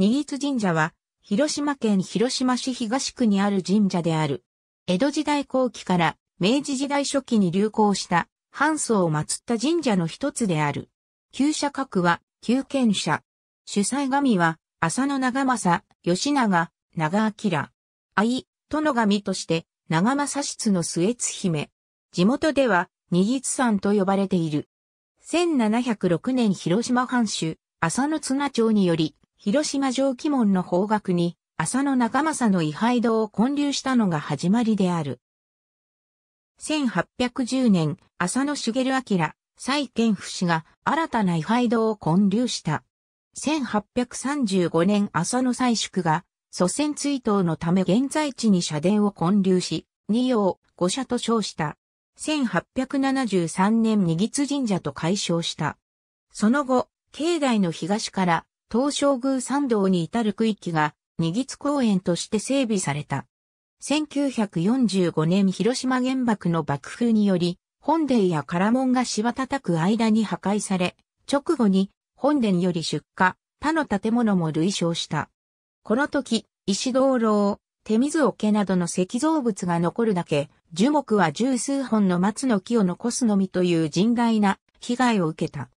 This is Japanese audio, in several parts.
新津神社は、広島県広島市東区にある神社である。江戸時代後期から明治時代初期に流行した、半僧を祀った神社の一つである。旧社格は、旧権社。主催神は、浅野長政、吉長、長明。愛、殿神として、長政室の末津姫。地元では、新津さんと呼ばれている。1706年広島藩主、浅野綱町により、広島城鬼門の方角に、浅野長政の位牌堂を建立したのが始まりである。1810年、浅野茂明、蔡健夫氏が新たな位牌堂を建立した。1835年浅野蔡宿が祖先追悼のため現在地に社殿を建立し、二葉、五社と称した。1873年二月神社と改称した。その後、境内の東から東照宮参道に至る区域が、二月公園として整備された。1945年広島原爆の爆風により、本殿や唐門がしわ叩く間に破壊され、直後に本殿より出火、他の建物も類焼した。この時、石灯籠、手水桶などの石造物が残るだけ、樹木は十数本の松の木を残すのみという甚大な被害を受けた。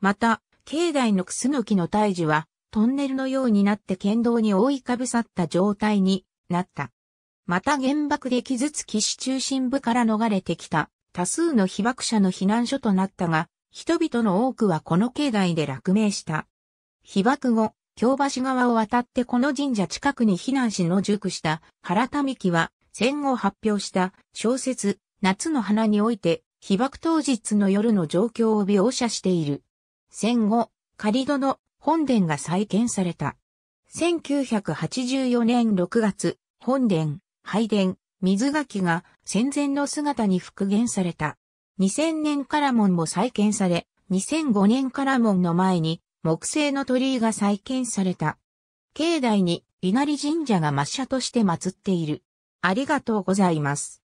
また、境内のクスノキの大児は、トンネルのようになって県道に覆いかぶさった状態になった。また原爆で傷つき市中心部から逃れてきた多数の被爆者の避難所となったが、人々の多くはこの境内で落命した。被爆後、京橋側を渡ってこの神社近くに避難しの熟した原民樹は戦後発表した小説夏の花において被爆当日の夜の状況を描写している。戦後、仮戸の本殿が再建された。1984年6月、本殿、拝殿、水垣が戦前の姿に復元された。2000年から門も再建され、2005年から門の前に木製の鳥居が再建された。境内に稲荷神社が抹茶として祀っている。ありがとうございます。